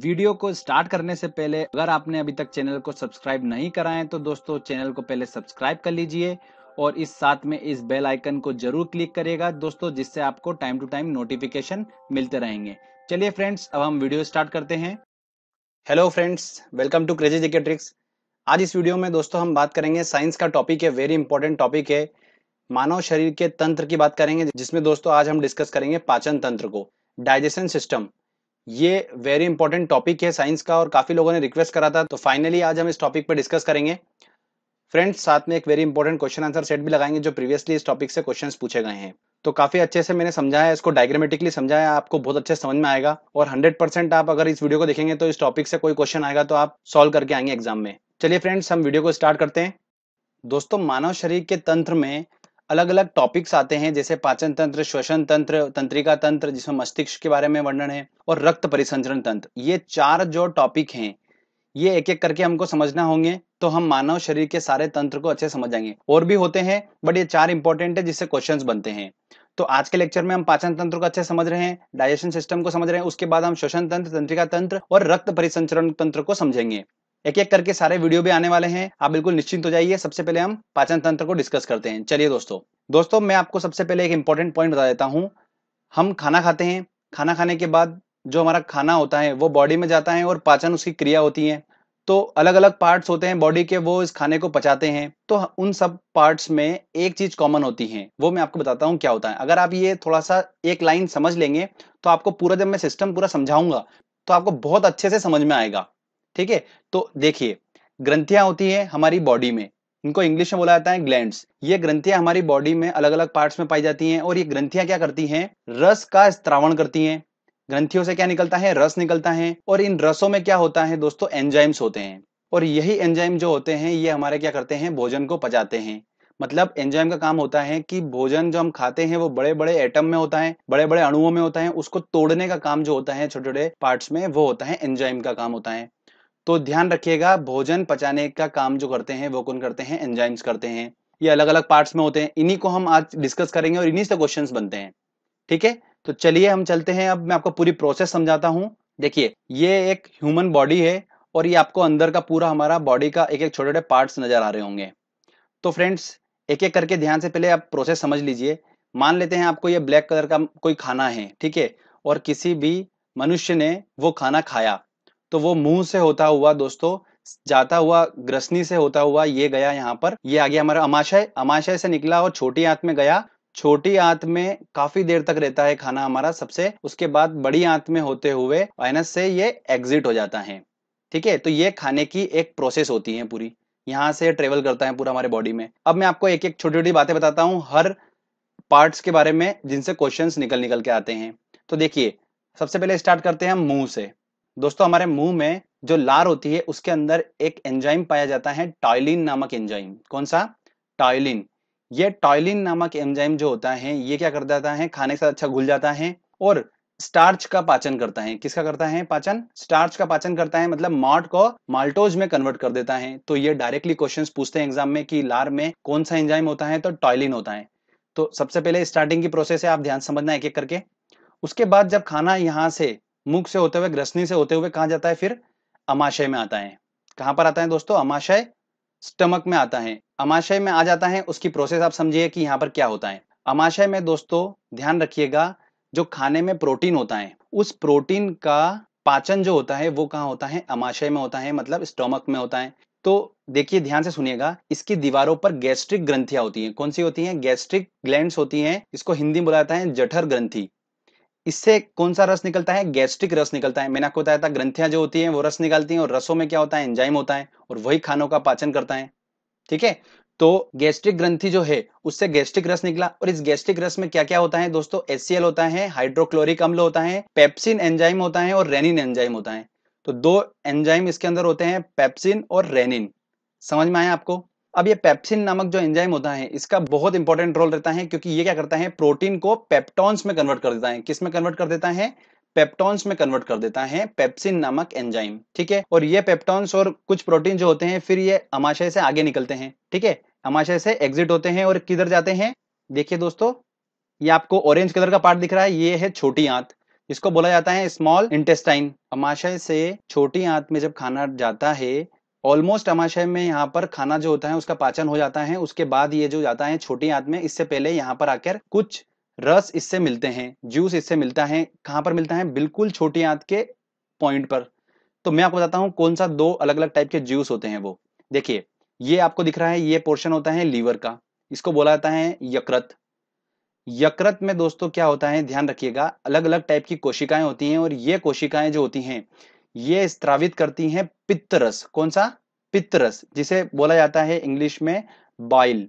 video को start करने से पहले अगर आपने अभी तक चैनल को सब्सक्राइब नहीं है तो दोस्तों चैनल को पहले सब्सक्राइब कर लीजिए और इस साथ में इस बेल आइकन को जरूर क्लिक करेगा दोस्तों जिससे आपको टाइम टू टाइम नोटिफिकेशन मिलते रहेंगे चलिए फ्रेंड्स अब हम वीडियो स्टार्ट करते हैं hello friends welcome to crazy JK tricks आज इस वीडियो में दोस्तों हम बात करेंगे साइंस का टॉपिक है वेरी इंपॉर्टेंट टॉपिक है मानव शरीर के तंत्र की बात करेंगे जिसमें दोस्तों आज हम डिस्कस करेंगे पाचन तंत्र को डाइजेशन सिस्टम ये वेरी इंपॉर्टेंट टॉपिक है साइंस का और काफी लोगों ने रिक्वेस्ट करा था तो फाइनली आज हम इस टॉपिक पर डिस्कस करेंगे फ्रेंड्स साथ में एक very important question answer set भी लगाएंगे जो प्रीवियसली इस टॉपिक से क्वेश्चन पूछे गए हैं तो काफी अच्छे से मैंने समझाया इसको डायग्रामेटिकली समझाया आपको बहुत अच्छे समझ में आएगा और हंड्रेड आप अगर इस वीडियो को देखेंगे तो इस टॉपिक से कोई क्वेश्चन आएगा तो आप सोल्व करके आएंगे एग्जाम में चलिए फ्रेंड्स हम वीडियो को स्टार्ट करते हैं दोस्तों मानव शरीर के तंत्र में अलग अलग टॉपिक्स आते हैं जैसे पाचन तंत्र श्वसन तंत्र तंत्रिका तंत्र जिसमें मस्तिष्क के बारे में वर्णन है और रक्त परिसंचरण तंत्र ये चार जो टॉपिक हैं ये एक एक करके हमको समझना होंगे तो हम मानव शरीर के सारे तंत्र को अच्छे समझ जाएंगे और भी होते हैं बट ये चार इंपॉर्टेंट है जिससे क्वेश्चन बनते हैं तो आज के लेक्चर में हम पाचन तंत्र को अच्छे समझ रहे हैं डाइजेशन सिस्टम को समझ रहे हैं उसके बाद हम श्वसन तंत्र तंत्रिका तंत्र और रक्त परिसंचरण तंत्र को समझेंगे एक एक करके सारे वीडियो भी आने वाले हैं आप बिल्कुल निश्चिंत हो जाइए सबसे पहले हम पाचन तंत्र को डिस्कस करते हैं चलिए दोस्तों दोस्तों मैं आपको सबसे पहले एक इंपॉर्टेंट पॉइंट बता देता हूँ हम खाना खाते हैं खाना खाने के बाद जो हमारा खाना होता है वो बॉडी में जाता है और पाचन उसकी क्रिया होती है तो अलग अलग पार्ट्स होते हैं बॉडी के वो इस खाने को पचाते हैं तो उन सब पार्ट्स में एक चीज कॉमन होती है वो मैं आपको बताता हूँ क्या होता है अगर आप ये थोड़ा सा एक लाइन समझ लेंगे तो आपको पूरा जब मैं सिस्टम पूरा समझाऊंगा तो आपको बहुत अच्छे से समझ में आएगा ठीक है तो देखिए ग्रंथियां होती है हमारी बॉडी में इनको इंग्लिश में बोला जाता है ग्लैंड ये ग्रंथियां हमारी बॉडी में अलग अलग पार्ट्स में पाई जाती हैं और ये ग्रंथियां क्या करती हैं रस का स्त्रावण करती हैं ग्रंथियों से क्या निकलता है रस निकलता है और इन रसों में क्या होता है दोस्तों एंजाइम्स होते हैं और यही एंजाइम जो होते हैं ये हमारे क्या करते हैं भोजन को पचाते हैं मतलब एंजाइम का काम होता है कि भोजन जो हम खाते हैं वो बड़े बड़े एटम में होता है बड़े बड़े अणुओं में होता है उसको तोड़ने का काम जो होता है छोटे छोटे पार्ट्स में वो होता है एंजाइम का काम होता है तो ध्यान रखिएगा भोजन पचाने का काम जो करते हैं वो कौन करते हैं एंजाइम्स करते हैं ये अलग अलग पार्ट्स में होते हैं इन्हीं को हम आज डिस्कस करेंगे और इन्हीं से क्वेश्चंस बनते हैं ठीक है तो चलिए हम चलते हैं अब मैं आपको पूरी प्रोसेस समझाता हूँ देखिए ये एक ह्यूमन बॉडी है और ये आपको अंदर का पूरा हमारा बॉडी का एक एक छोटे छोटे पार्ट्स नजर आ रहे होंगे तो फ्रेंड्स एक एक करके ध्यान से पहले आप प्रोसेस समझ लीजिए मान लेते हैं आपको ये ब्लैक कलर का कोई खाना है ठीक है और किसी भी मनुष्य ने वो खाना खाया तो वो मुंह से होता हुआ दोस्तों जाता हुआ ग्रसनी से होता हुआ ये गया यहाँ पर ये आ गया हमारा अमाशय अमाशय से निकला और छोटी आंत में गया छोटी आंत में काफी देर तक रहता है खाना हमारा सबसे उसके बाद बड़ी आंत में होते हुए आइनस से ये एग्जिट हो जाता है ठीक है तो ये खाने की एक प्रोसेस होती है पूरी यहाँ से ट्रेवल करता है पूरा हमारे बॉडी में अब मैं आपको एक एक छोटी छोटी बातें बताता हूँ हर पार्ट्स के बारे में जिनसे क्वेश्चन निकल निकल के आते हैं तो देखिए सबसे पहले स्टार्ट करते हैं हम मुंह से दोस्तों हमारे मुंह में जो लार होती है उसके अंदर एक एंजाइम पाया जाता है टॉयलिन नामक एंजाइम कौन सा टॉयलिन ये टॉयलिन नामक एंजाइम जो होता है ये क्या कर देता है खाने के साथ अच्छा घुल जाता है और स्टार्च का पाचन करता है किसका करता है पाचन स्टार्च का पाचन करता है मतलब मॉट को माल्टोज में कन्वर्ट कर देता है तो ये डायरेक्टली क्वेश्चंस पूछते हैं एग्जाम में कि लार में कौन सा एंजाइम होता है तो टॉयलिन होता है तो सबसे पहले स्टार्टिंग की प्रोसेस है आप ध्यान समझना एक एक करके उसके बाद जब खाना यहाँ से मुख से होते हुए ग्रसनी से होते हुए कहा जाता है फिर अमाशय में आता है कहां पर आता है दोस्तों अमाशय स्टमक में आता है अमाशय में आ जाता है उसकी प्रोसेस आप समझिए कि यहाँ पर क्या होता है अमाशय में दोस्तों ध्यान रखिएगा जो खाने में प्रोटीन होता है उस प्रोटीन का पाचन जो होता है वो कहाँ होता है अमाशय में होता है मतलब स्टोमक में होता है तो देखिए ध्यान से सुनिएगा इसकी दीवारों पर गैस्ट्रिक ग्रंथियां होती हैं कौन सी होती हैं गैस्ट्रिक ग्लैंड्स होती हैं इसको हिंदी में बुलाता है जठर ग्रंथी इससे कौन सा रस निकलता है गैस्ट्रिक रस निकलता है मैंने आपको बताया था ग्रंथियां जो होती हैं वो रस निकालती हैं और रसों में क्या होता है एंजाइम होता है और वही खानों का पाचन करता है ठीक है तो गैस्ट्रिक ग्रंथि जो है उससे गैस्ट्रिक रस निकला और इस गैस्ट्रिक रस में क्या क्या होता है दोस्तों एससीएल होता है हाइड्रोक्लोरिक अम्ल होता है पेप्सिन एंजाइम होता है और रेनिन एंजाइम होता है तो दो एंजाइम इसके अंदर होते हैं पेप्सिन और रेनिन समझ में आया आपको अब ये पेप्सिन नामक जो एंजाइम होता है इसका बहुत इंपॉर्टेंट रोल रहता है क्योंकि ये क्या करता है प्रोटीन को पेप्टॉन्स में कन्वर्ट कर देता है किस में कन्वर्ट कर देता है पेप्टॉन्स में कन्वर्ट कर देता है पेप्सिन नामक एंजाइम ठीक है और ये पेप्टॉन्स और कुछ प्रोटीन जो होते हैं फिर ये अमाशय से आगे निकलते हैं ठीक है अमाशय से एग्जिट होते हैं और किधर जाते हैं देखिए दोस्तों ये आपको ऑरेंज कलर का पार्ट दिख रहा है ये है छोटी आंत इसको बोला जाता है स्मॉल इंटेस्टाइन अमाशय से छोटी आंत में जब खाना जाता है ऑलमोस्ट अमाशय में यहाँ पर खाना जो होता है उसका पाचन हो जाता है उसके बाद ये जो जाता है छोटी आंत में इससे पहले यहाँ पर आकर कुछ रस इससे मिलते हैं जूस इससे मिलता है कहाँ पर मिलता है बिल्कुल छोटी आंत के पॉइंट पर तो मैं आपको बताता हूँ कौन सा दो अलग अलग टाइप के जूस होते हैं वो देखिए ये आपको दिख रहा है ये पोर्शन होता है लीवर का इसको बोला जाता है यकृत यकृत में दोस्तों क्या होता है ध्यान रखिएगा अलग अलग टाइप की कोशिकाएं होती हैं और ये कोशिकाएं जो होती हैं ये स्त्रावित करती हैं पित्तरस कौन सा पित्तरस जिसे बोला जाता है इंग्लिश में बॉइल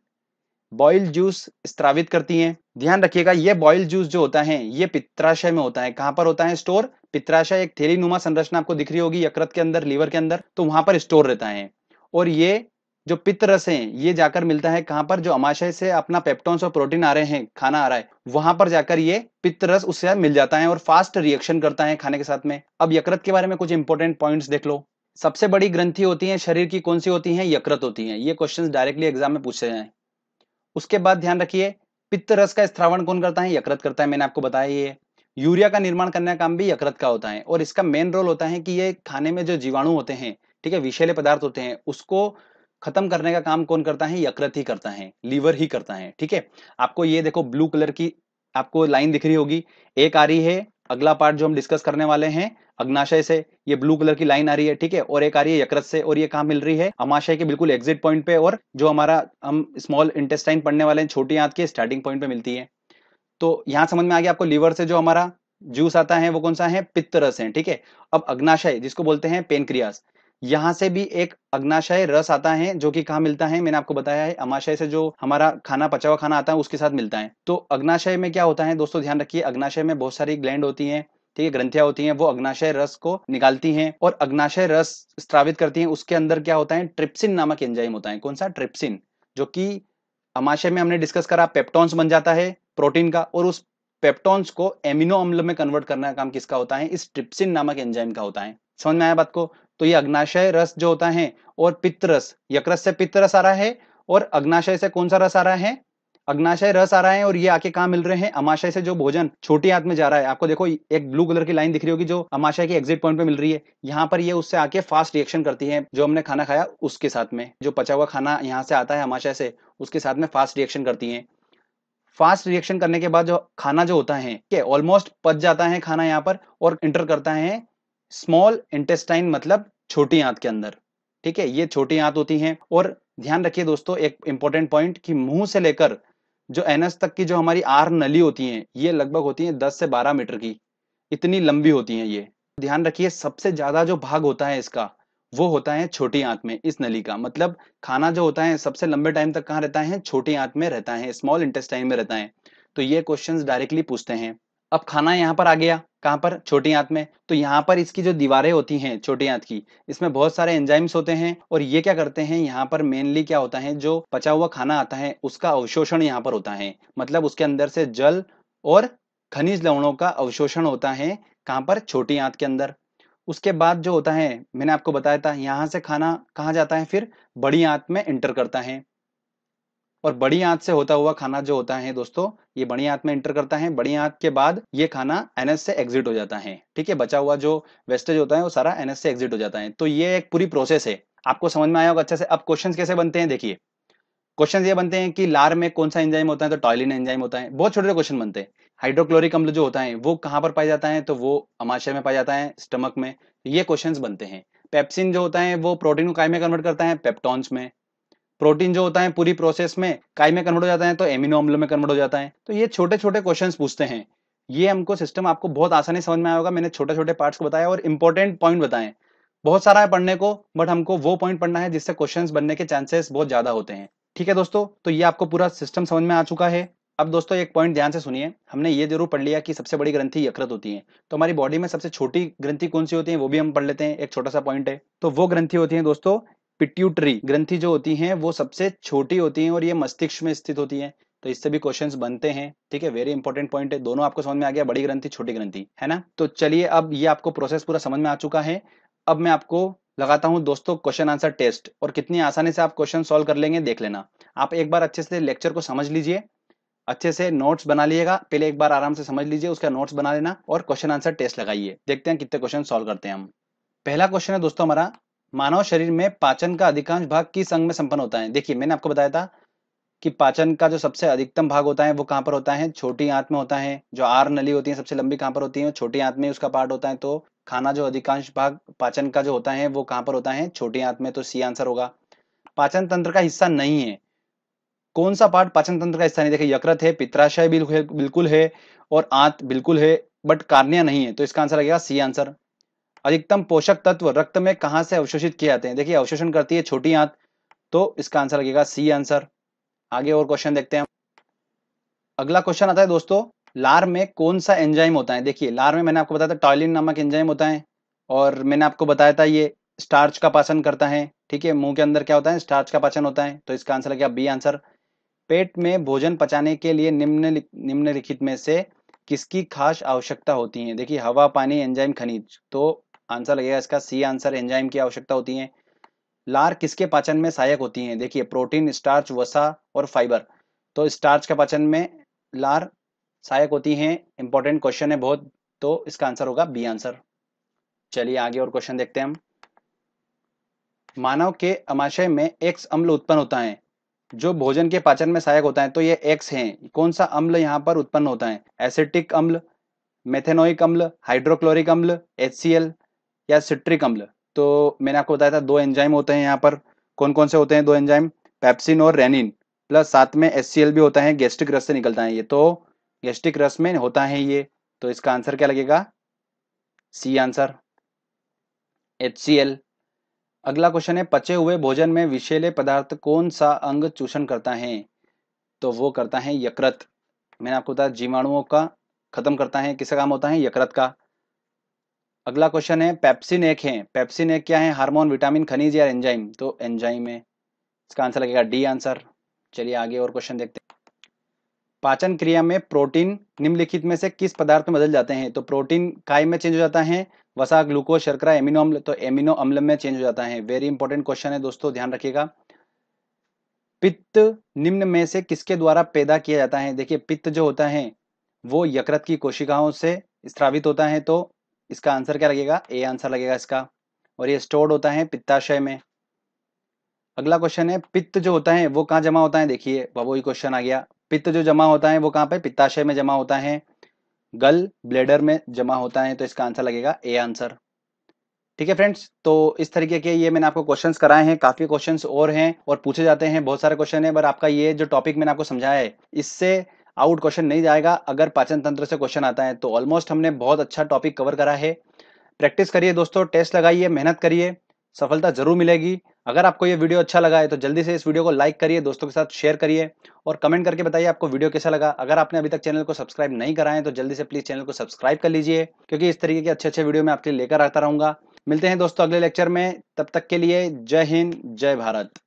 बॉइल जूस स्त्रावित करती हैं ध्यान रखिएगा ये बॉइल जूस जो होता है ये पित्राशय में होता है कहां पर होता है स्टोर पित्राशय एक थेली नुमा संरचना आपको दिख रही होगी यकृत के अंदर लीवर के अंदर तो वहां पर स्टोर रहता है और ये जो पित्त रस है ये जाकर मिलता है कहां पर जो अमाशय से अपना पेप्टोन्स और प्रोटीन आ रहे हैं खाना आ रहा है वहां पर जाकर ये पित्त रस उससे मिल जाता है और फास्ट रिएक्शन करता है खाने के साथ में अब यकृत के बारे में कुछ इंपॉर्टेंट पॉइंट्स देख लो सबसे बड़ी ग्रंथि होती है शरीर की कौन सी होती है यकृत होती है ये क्वेश्चन डायरेक्टली एग्जाम में पूछे जाए उसके बाद ध्यान रखिए पित्त रस का स्त्रावण कौन करता है यकृत करता है मैंने आपको बताया ये यूरिया का निर्माण करने का काम भी यकृत का होता है और इसका मेन रोल होता है कि ये खाने में जो जीवाणु होते हैं ठीक है विषैले पदार्थ होते हैं उसको खत्म करने का काम कौन करता है यकृत ही करता है लीवर ही करता है ठीक है आपको ये देखो ब्लू कलर की आपको लाइन दिख रही होगी एक आ रही है अगला पार्ट जो हम डिस्कस करने वाले हैं अग्नाशय से ये ब्लू कलर की लाइन आ रही है ठीक है और एक आ रही है यकृत से और ये कहा मिल रही है अमाशय के बिल्कुल एग्जिट पॉइंट पे और जो हमारा हम स्मॉल इंटेस्टाइन पढ़ने वाले हैं छोटी आंत के स्टार्टिंग पॉइंट पे मिलती है तो यहाँ समझ में आ गया आपको लीवर से जो हमारा जूस आता है वो कौन सा है पित्त रस है ठीक है अब अग्नाशय जिसको बोलते हैं पेनक्रियास यहाँ से भी एक अग्नाशय रस आता है जो कि कहाँ मिलता है मैंने आपको बताया है अमाशय से जो हमारा खाना पचा हुआ खाना आता है उसके साथ मिलता है तो अग्नाशय में क्या होता है दोस्तों ध्यान रखिए अग्नाशय में बहुत सारी ग्लैंड होती है ठीक है ग्रंथियां होती हैं वो अग्नाशय रस को निकालती हैं और अग्नाशय रस स्त्रावित करती हैं उसके अंदर क्या होता है ट्रिप्सिन नामक एंजाइम होता है कौन सा ट्रिप्सिन जो कि अमाशय में हमने डिस्कस करा पेप्टॉन्स बन जाता है प्रोटीन का और उस पेप्टॉन्स को एमिनो अम्ल में कन्वर्ट करने का काम किसका होता है इस ट्रिप्सिन नामक एंजाइम का होता है समझ में आया बात को तो ये अग्नाशय रस जो होता है और पित्तरस यकृस से पित्तरस आ रहा है और अग्नाशय से कौन सा रस आ रहा है अग्नाशय रस आ रहा है और ये आके कहा मिल रहे हैं अमाशय से जो भोजन छोटी हाथ में जा रहा है आपको देखो एक ब्लू कलर की लाइन दिख रही होगी जो अमाशय के एग्जिट पॉइंट पे मिल रही है यहाँ पर ये उससे आके फास्ट रिएक्शन करती है जो हमने खाना खाया उसके साथ में जो पचा हुआ खाना यहाँ से आता है अमाशय से उसके साथ में फास्ट रिएक्शन करती है फास्ट रिएक्शन करने के बाद जो खाना जो होता है ऑलमोस्ट पच जाता है खाना यहाँ पर और इंटर करता है स्मॉल इंटेस्टाइन मतलब छोटी आंत के अंदर ठीक है ये छोटी आंत होती हैं और ध्यान रखिए दोस्तों एक इंपॉर्टेंट पॉइंट कि मुंह से लेकर जो एनस तक की जो हमारी आर नली होती हैं ये लगभग होती हैं 10 से 12 मीटर की इतनी लंबी होती हैं ये ध्यान रखिए सबसे ज्यादा जो भाग होता है इसका वो होता है छोटी आंत में इस नली का मतलब खाना जो होता है सबसे लंबे टाइम तक कहाँ रहता है छोटी आंत में रहता है स्मॉल इंटेस्टाइन में रहता है तो ये क्वेश्चन डायरेक्टली पूछते हैं अब खाना यहाँ पर आ गया कहाँ पर छोटी आंत में तो यहाँ पर इसकी जो दीवारें होती हैं छोटी आंत की इसमें बहुत सारे एंजाइम्स होते हैं और ये क्या करते हैं यहाँ पर मेनली क्या होता है जो पचा हुआ खाना आता है उसका अवशोषण यहाँ पर होता है मतलब उसके अंदर से जल और खनिज लवणों का अवशोषण होता है कहाँ पर छोटी आंत के अंदर उसके बाद जो होता है मैंने आपको बताया था यहाँ से खाना कहाँ जाता है फिर बड़ी आंत में एंटर करता है और बड़ी आंत से होता हुआ खाना जो होता है दोस्तों ये बड़ी आंत में इंटर करता है बड़ी आंत के बाद ये खाना एनएस से एग्जिट हो जाता है ठीक है बचा हुआ जो वेस्टेज होता है वो सारा एनएस से एग्जिट हो जाता है तो ये एक पूरी प्रोसेस है आपको समझ में आया होगा अच्छा से अब क्वेश्चन कैसे बनते हैं देखिए क्वेश्चन ये बनते हैं कि लार में कौन सा एंजाइम होता है तो टॉयलिन एंजाइम होता है बहुत छोटे छोटे क्वेश्चन बनते हैं हाइड्रोक्लोरिक अम्ल जो होता है वो कहां पर पाया जाता है तो वो अमाशय में पाया जाता है स्टमक में ये क्वेश्चंस बनते हैं पेप्सिन जो होता है वो प्रोटीन को काय में कन्वर्ट करता है पेप्टॉन्स में प्रोटीन जो होता है पूरी प्रोसेस में काई में कन्वर्ट हो जाता है तो एमिनो अम्ल में कन्वर्ट हो जाता है तो ये छोटे छोटे क्वेश्चन पूछते हैं ये हमको सिस्टम आपको बहुत आसानी समझ में आया होगा मैंने छोटे छोटे पार्ट्स को बताया और इंपॉर्टेंट पॉइंट बताए बहुत सारा है पढ़ने को बट हमको वो पॉइंट पढ़ना है जिससे क्वेश्चंस बनने के चांसेस बहुत ज्यादा होते हैं ठीक है दोस्तों तो ये आपको पूरा सिस्टम समझ में आ चुका है अब दोस्तों एक पॉइंट ध्यान से सुनिए हमने ये जरूर पढ़ लिया कि सबसे बड़ी ग्रंथि यकृत होती है तो हमारी बॉडी में सबसे छोटी ग्रंथि कौन सी होती है वो भी हम पढ़ लेते हैं एक छोटा सा पॉइंट है तो वो ग्रंथि होती है दोस्तों पिट्यूटरी ग्रंथि जो होती हैं वो सबसे छोटी होती हैं और ये मस्तिष्क में स्थित होती हैं तो इससे भी क्वेश्चन बनते हैं ठीक है वेरी इंपॉर्टेंट पॉइंट है दोनों आपको समझ में आ गया बड़ी ग्रंथि छोटी ग्रंथि है ना तो चलिए अब ये आपको प्रोसेस पूरा समझ में आ चुका है अब मैं आपको लगाता हूं दोस्तों क्वेश्चन आंसर टेस्ट और कितनी आसानी से आप क्वेश्चन सोल्व कर लेंगे देख लेना आप एक बार अच्छे से लेक्चर को समझ लीजिए अच्छे से नोट्स बना लीजिएगा पहले एक बार आराम से समझ लीजिए उसका नोट्स बना लेना और क्वेश्चन आंसर टेस्ट लगाइए देखते हैं कितने क्वेश्चन सोल्व करते हैं हम पहला क्वेश्चन है दोस्तों हमारा मानव शरीर में पाचन का अधिकांश भाग किस अंग में संपन्न होता है देखिए मैंने आपको बताया था कि पाचन का जो सबसे अधिकतम भाग होता है वो कहां पर होता है छोटी आंत में होता है जो आर नली होती है सबसे लंबी कहां पर होती है छोटी आंत में उसका पार्ट होता है तो खाना जो अधिकांश भाग पाचन का जो होता है वो कहां पर होता है छोटी आंत में तो सी आंसर होगा पाचन तंत्र का हिस्सा नहीं है कौन सा पार्ट पाचन तंत्र का हिस्सा नहीं देखिए यकृत है पित्राशय बिल्कुल है और आंत बिल्कुल है बट कार्निया नहीं है तो इसका आंसर आ सी आंसर अधिकतम पोषक तत्व रक्त में कहां से अवशोषित किए जाते हैं देखिए अवशोषण करती है छोटी आंत तो इसका आंसर लगेगा सी आंसर आगे और क्वेश्चन देखते हैं अगला क्वेश्चन आता है दोस्तों लार में कौन सा एंजाइम होता है देखिए लार में मैंने आपको बताया था टॉयलिन नामक एंजाइम होता है और मैंने आपको बताया था ये स्टार्च का पाचन करता है ठीक है मुंह के अंदर क्या होता है स्टार्च का पाचन होता है तो इसका आंसर लगेगा बी आंसर पेट में भोजन पचाने के लिए निम्न निम्नलिखित में से किसकी खास आवश्यकता होती है देखिए हवा पानी एंजाइम खनिज तो आंसर लगेगा इसका सी आंसर एंजाइम की आवश्यकता होती है लार किसके पाचन में सहायक होती है देखिए प्रोटीन स्टार्च वसा और फाइबर तो स्टार्च के पाचन में लार सहायक होती है इंपॉर्टेंट क्वेश्चन है बहुत तो इसका आंसर होगा बी आंसर चलिए आगे और क्वेश्चन देखते हैं हम मानव के अमाशय में एक्स अम्ल उत्पन्न होता है जो भोजन के पाचन में सहायक होता है तो ये एक्स है कौन सा अम्ल यहाँ पर उत्पन्न होता है एसिटिक अम्ल मेथेनोइक अम्ल हाइड्रोक्लोरिक अम्ल एच या सिट्रिक अम्ल तो मैंने आपको बताया था दो एंजाइम होते हैं यहाँ पर कौन कौन से होते हैं दो एंजाइम पैप्सिन और रेनिन प्लस साथ में एस भी होता है गैस्ट्रिक रस से निकलता है ये तो गैस्ट्रिक रस में होता है ये तो इसका आंसर क्या लगेगा सी आंसर एच अगला क्वेश्चन है पचे हुए भोजन में विषेले पदार्थ कौन सा अंग चूषण करता है तो वो करता है यकृत मैंने आपको बताया जीवाणुओं का खत्म करता है किसका काम होता है यकृत का अगला क्वेश्चन है पेप्सिन एक है पेप्सिन एक क्या है हार्मोन विटामिन खनिज या एंजाइम तो एंजाइम है इसका आंसर लगेगा डी आंसर चलिए आगे और क्वेश्चन देखते हैं पाचन क्रिया में प्रोटीन निम्नलिखित में से किस पदार्थ में बदल जाते हैं तो प्रोटीन काय में चेंज हो जाता है वसा ग्लूकोज शर्करा एमिनो अम्ल तो एमिनो अम्ल में चेंज हो जाता है वेरी इंपॉर्टेंट क्वेश्चन है दोस्तों ध्यान रखिएगा पित्त निम्न में से किसके द्वारा पैदा किया जाता है देखिए पित्त जो होता है वो यकृत की कोशिकाओं से स्त्रावित होता है तो इसका आंसर क्या लगेगा ए आंसर लगेगा इसका और ये स्टोर्ड होता है पित्ताशय में अगला क्वेश्चन है पित्त जो होता है वो कहाँ जमा होता है देखिए वही क्वेश्चन आ गया पित्त जो जमा होता है वो कहाँ पे पित्ताशय में जमा होता है गल ब्लेडर में जमा होता है तो इसका आंसर लगेगा ए आंसर ठीक है फ्रेंड्स तो इस तरीके के ये मैंने आपको क्वेश्चंस कराए हैं काफी क्वेश्चंस और हैं और पूछे जाते हैं बहुत सारे क्वेश्चन है पर आपका ये जो टॉपिक मैंने आपको समझाया है इससे आउट क्वेश्चन नहीं जाएगा अगर पाचन तंत्र से क्वेश्चन आता है तो ऑलमोस्ट हमने बहुत अच्छा टॉपिक कवर करा है प्रैक्टिस करिए दोस्तों टेस्ट लगाइए मेहनत करिए सफलता जरूर मिलेगी अगर आपको ये वीडियो अच्छा लगा है तो जल्दी से इस वीडियो को लाइक करिए दोस्तों के साथ शेयर करिए और कमेंट करके बताइए आपको वीडियो कैसा लगा अगर आपने अभी तक चैनल को सब्सक्राइब नहीं कराए तो जल्दी से प्लीज चैनल को सब्सक्राइब कर लीजिए क्योंकि इस तरीके के अच्छे अच्छे वीडियो मैं आपके लिए लेकर आता रहूंगा मिलते हैं दोस्तों अगले लेक्चर में तब तक के लिए जय हिंद जय भारत